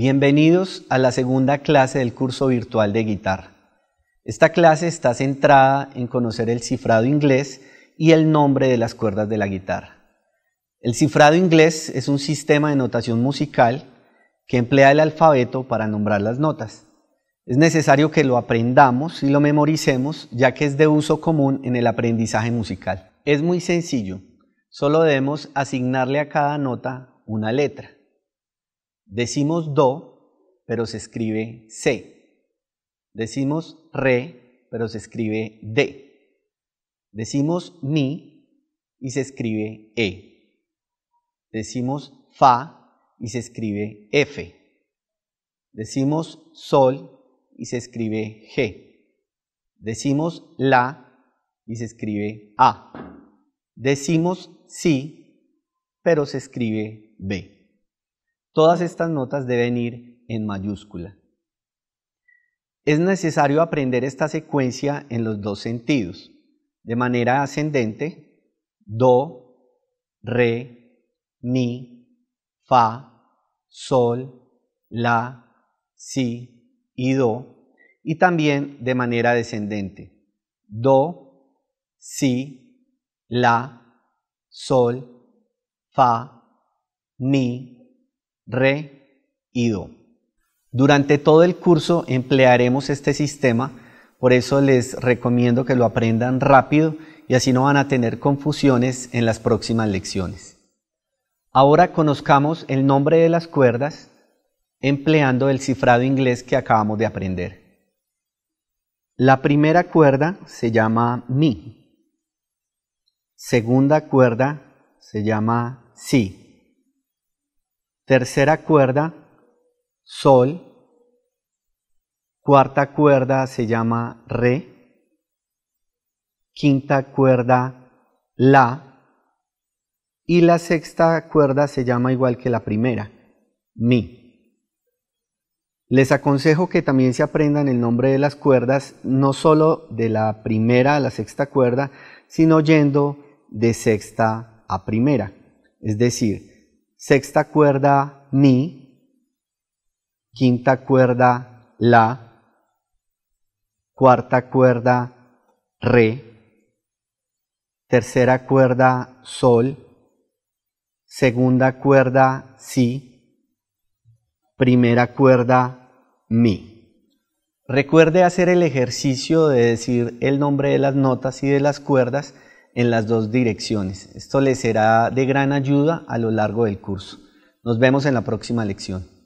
Bienvenidos a la segunda clase del curso virtual de guitarra. Esta clase está centrada en conocer el cifrado inglés y el nombre de las cuerdas de la guitarra. El cifrado inglés es un sistema de notación musical que emplea el alfabeto para nombrar las notas. Es necesario que lo aprendamos y lo memoricemos ya que es de uso común en el aprendizaje musical. Es muy sencillo, solo debemos asignarle a cada nota una letra. Decimos do, pero se escribe c. Decimos re, pero se escribe d. Decimos mi y se escribe e. Decimos fa y se escribe f. Decimos sol y se escribe g. Decimos la y se escribe a. Decimos SI pero se escribe b. Todas estas notas deben ir en mayúscula. Es necesario aprender esta secuencia en los dos sentidos, de manera ascendente, do, re, mi, fa, sol, la, si y do, y también de manera descendente, do, si, la, sol, fa, mi, re y do. Durante todo el curso emplearemos este sistema, por eso les recomiendo que lo aprendan rápido y así no van a tener confusiones en las próximas lecciones. Ahora conozcamos el nombre de las cuerdas empleando el cifrado inglés que acabamos de aprender. La primera cuerda se llama mi. Segunda cuerda se llama si tercera cuerda, sol, cuarta cuerda se llama re, quinta cuerda la y la sexta cuerda se llama igual que la primera, mi. Les aconsejo que también se aprendan el nombre de las cuerdas, no solo de la primera a la sexta cuerda, sino yendo de sexta a primera. Es decir, sexta cuerda mi quinta cuerda la, cuarta cuerda re, tercera cuerda sol, segunda cuerda si, primera cuerda mi. Recuerde hacer el ejercicio de decir el nombre de las notas y de las cuerdas en las dos direcciones. Esto les será de gran ayuda a lo largo del curso. Nos vemos en la próxima lección.